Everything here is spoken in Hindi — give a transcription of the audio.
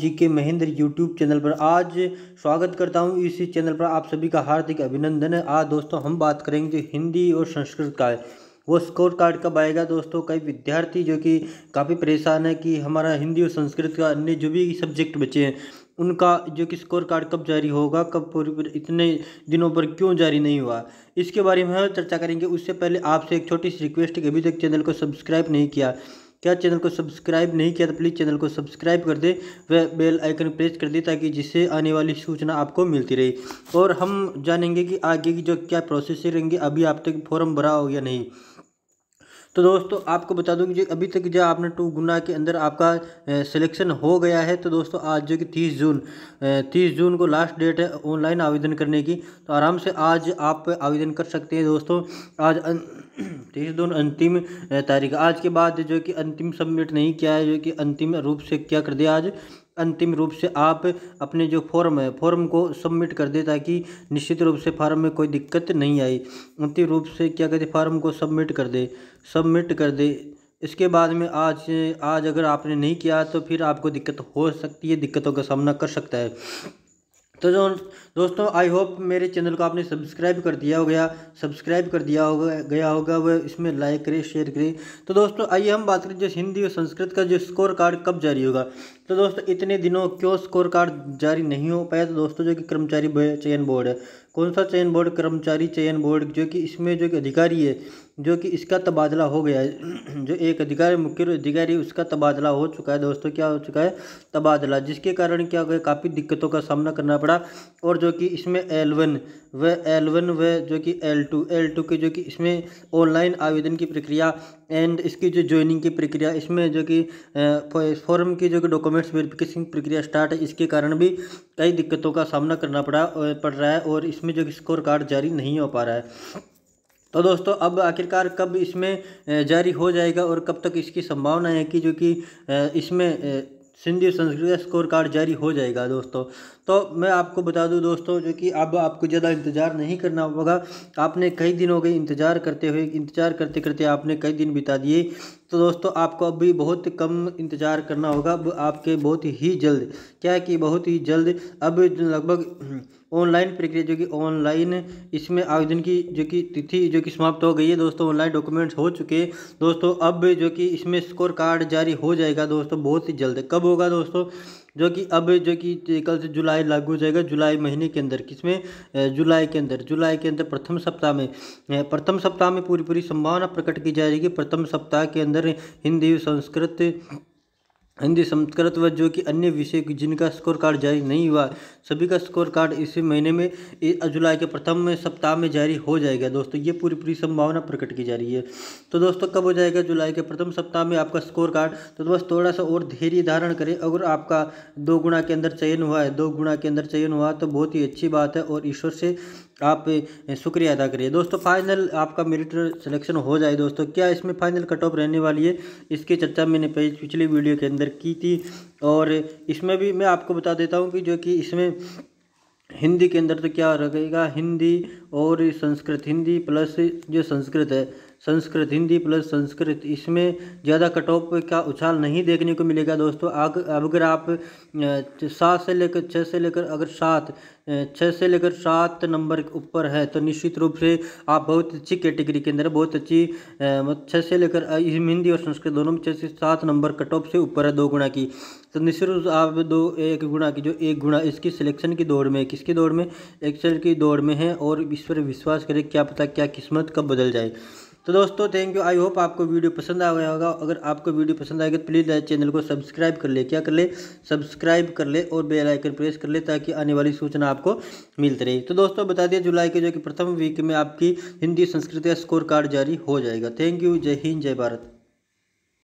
जी के महेंद्र यूट्यूब चैनल पर आज स्वागत करता हूं इसी चैनल पर आप सभी का हार्दिक अभिनंदन है आज दोस्तों हम बात करेंगे जो हिंदी और संस्कृत का है वो स्कोर कार्ड कब आएगा दोस्तों कई विद्यार्थी जो कि काफ़ी परेशान है कि हमारा हिंदी और संस्कृत का अन्य जो भी सब्जेक्ट बचे हैं उनका जो कि स्कोर कार्ड कब जारी होगा कब पूरी इतने दिनों पर क्यों जारी नहीं हुआ इसके बारे में हम चर्चा करेंगे उससे पहले आपसे एक छोटी सी रिक्वेस्ट है अभी तक चैनल को सब्सक्राइब नहीं किया क्या चैनल को सब्सक्राइब नहीं किया तो प्लीज़ चैनल को सब्सक्राइब कर दे व बेल आइकन प्रेस कर दे ताकि जिससे आने वाली सूचना आपको मिलती रहे और हम जानेंगे कि आगे की जो क्या प्रोसेस रहेंगे अभी आप तक फॉर्म भरा हो या नहीं तो दोस्तों आपको बता दूं कि जो अभी तक जो आपने टू गुना के अंदर आपका सिलेक्शन हो गया है तो दोस्तों आज जो कि तीस जून तीस जून को लास्ट डेट है ऑनलाइन आवेदन करने की तो आराम से आज आप आवेदन कर सकते हैं दोस्तों आज अन... अं, तीस जून अंतिम तारीख आज के बाद जो कि अंतिम सबमिट नहीं किया है जो कि अंतिम रूप से क्या कर दिया आज अंतिम रूप से आप अपने जो फॉर्म है फॉर्म को सबमिट कर दें ताकि निश्चित रूप से फार्म में कोई दिक्कत नहीं आए अंतिम रूप से क्या कहते फार्म को सबमिट कर दे सबमिट कर दे इसके बाद में आज आज अगर आपने नहीं किया तो फिर आपको दिक्कत हो सकती है दिक्कतों का सामना कर सकता है तो जो दोस्तों आई होप मेरे चैनल को आपने सब्सक्राइब कर दिया हो गया सब्सक्राइब कर दिया होगा गया होगा वह इसमें लाइक करें शेयर करें तो दोस्तों आइए हम बात करें जिस हिंदी और संस्कृत का जो स्कोर कार्ड कब जारी होगा तो दोस्तों इतने दिनों क्यों स्कोर कार्ड जारी नहीं हो पाया तो दोस्तों जो कि कर्मचारी चयन बोर्ड है कौन सा चयन बोर्ड कर्मचारी चयन बोर्ड जो कि इसमें जो कि अधिकारी है जो कि इसका तबादला हो गया है जो एक अधिकारी मुख्य अधिकारी उसका तबादला हो चुका है दोस्तों क्या हो चुका है तबादला जिसके कारण क्या हो काफ़ी दिक्कतों का सामना करना पड़ा और जो कि इसमें एल वन व एल वन व जो कि एल टू एल टू की जो कि इसमें ऑनलाइन आवेदन की प्रक्रिया एंड इसकी जो ज्वाइनिंग की प्रक्रिया इसमें जो कि फॉर्म की जो कि डॉक्यूमेंट्स वेरिफिकेशन प्रक्रिया स्टार्ट है इसके कारण भी कई दिक्कतों का सामना करना पड़ा पड़ रहा है और इसमें जो कि स्कोर कार्ड जारी नहीं हो पा रहा है तो दोस्तों अब आखिरकार कब इसमें जारी हो जाएगा और कब तक इसकी संभावना है कि जो कि इसमें सिंधी संस्कृत स्कोर कार्ड जारी हो जाएगा दोस्तों तो मैं आपको बता दूं दोस्तों जो कि अब आपको ज़्यादा इंतज़ार नहीं करना होगा आपने कई दिन हो गए इंतज़ार करते हुए इंतज़ार करते करते आपने कई दिन बिता दिए तो दोस्तों आपको अब भी बहुत कम इंतज़ार करना होगा अब आपके बहुत ही जल्द क्या है कि बहुत ही जल्द अब लगभग ऑनलाइन प्रक्रिया जो कि ऑनलाइन इसमें आवेदन की जो कि तिथि जो कि समाप्त हो गई है दोस्तों ऑनलाइन डॉक्यूमेंट्स हो चुके हैं दोस्तों अब जो कि इसमें स्कोर कार्ड जारी हो जाएगा दोस्तों बहुत ही जल्द कब होगा दोस्तों जो कि अब जो कि कल से जुलाई लागू हो जाएगा जुलाई महीने के अंदर किसमें जुलाई के अंदर जुलाई के अंदर प्रथम सप्ताह में प्रथम सप्ताह में पूरी पूरी संभावना प्रकट की जा रही है प्रथम सप्ताह के अंदर हिंदी संस्कृत हिंदी संस्कृत व जो कि अन्य विषय की जिनका स्कोर कार्ड जारी नहीं हुआ सभी का स्कोर कार्ड इसी महीने में जुलाई के प्रथम सप्ताह में जारी हो जाएगा दोस्तों ये पूरी पूरी संभावना प्रकट की जा रही है तो दोस्तों कब हो जाएगा जुलाई के प्रथम सप्ताह में आपका स्कोर कार्ड तो बस थोड़ा सा और धैर्य धारण करें अगर आपका दो गुणा के अंदर चयन हुआ है दो गुणा के अंदर चयन हुआ तो बहुत ही अच्छी बात है और ईश्वर से आप शुक्रिया अदा करिए दोस्तों फाइनल आपका मेरिट सिलेक्शन हो जाए दोस्तों क्या इसमें फाइनल कट ऑफ रहने वाली है इसकी चर्चा मैंने पिछली वीडियो के अंदर की थी और इसमें भी मैं आपको बता देता हूँ कि जो कि इसमें हिंदी के अंदर तो क्या रहेगा हिंदी और संस्कृत हिंदी प्लस जो संस्कृत है संस्कृत हिंदी प्लस संस्कृत इसमें ज़्यादा कट ऑफ का उछाल नहीं देखने को मिलेगा दोस्तों आग अगर आप सात से लेकर छः से लेकर अगर सात छः से लेकर सात नंबर ऊपर है तो निश्चित रूप से आप बहुत अच्छी कैटेगरी के अंदर बहुत अच्छी छः से लेकर हिंदी और संस्कृत दोनों में छः से सात नंबर कट ऑफ से ऊपर है दो गुणा की तो निश्चित रूप से आप दो एक गुणा की जो एक गुणा इसकी सिलेक्शन की दौड़ में किसकी दौड़ में एक्सेल की दौड़ में है और इस ईश्वर पर विश्वास करें क्या पता क्या किस्मत कब बदल जाए तो दोस्तों थैंक यू आई होप आपको वीडियो पसंद आ गया होगा अगर आपको वीडियो पसंद आएगा तो प्लीज़ चैनल को सब्सक्राइब कर ले क्या कर ले सब्सक्राइब कर ले और बेल आइकन प्रेस कर ले ताकि आने वाली सूचना आपको मिलती रहे तो दोस्तों बता दिया जुलाई के जो कि प्रथम वीक में आपकी हिंदी संस्कृत का स्कोर कार्ड जारी हो जाएगा थैंक यू जय हिंद जय भारत